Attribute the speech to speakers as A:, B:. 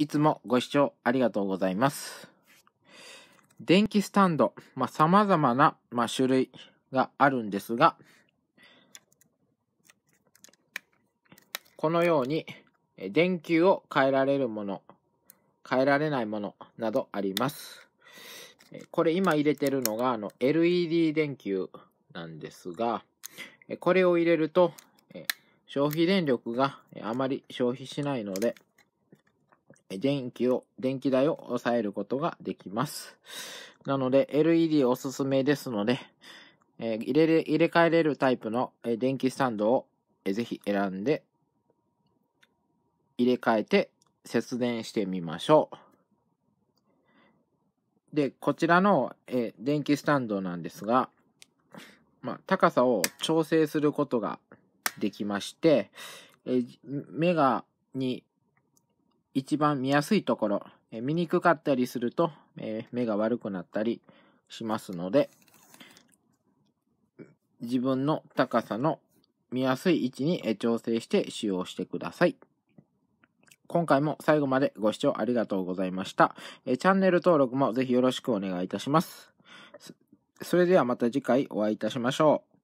A: いつもご視聴ありがとうございます。電気スタンド、まあ、様々な、まあ、種類があるんですが、このように電球を変えられるもの、変えられないものなどあります。これ今入れてるのがあの LED 電球なんですが、これを入れると消費電力があまり消費しないので、電気を、電気代を抑えることができます。なので、LED おすすめですので、えー、入れれ、入れ替えれるタイプの、え電気スタンドを、えー、ぜひ選んで、入れ替えて節電してみましょう。で、こちらの、え電気スタンドなんですが、まあ、高さを調整することができまして、えメガに一番見やすいところ、え見にくかったりすると、え目が悪くなったりしますので、自分の高さの見やすい位置に調整して使用してください。今回も最後までご視聴ありがとうございました。チャンネル登録もぜひよろしくお願いいたします。それではまた次回お会いいたしましょう。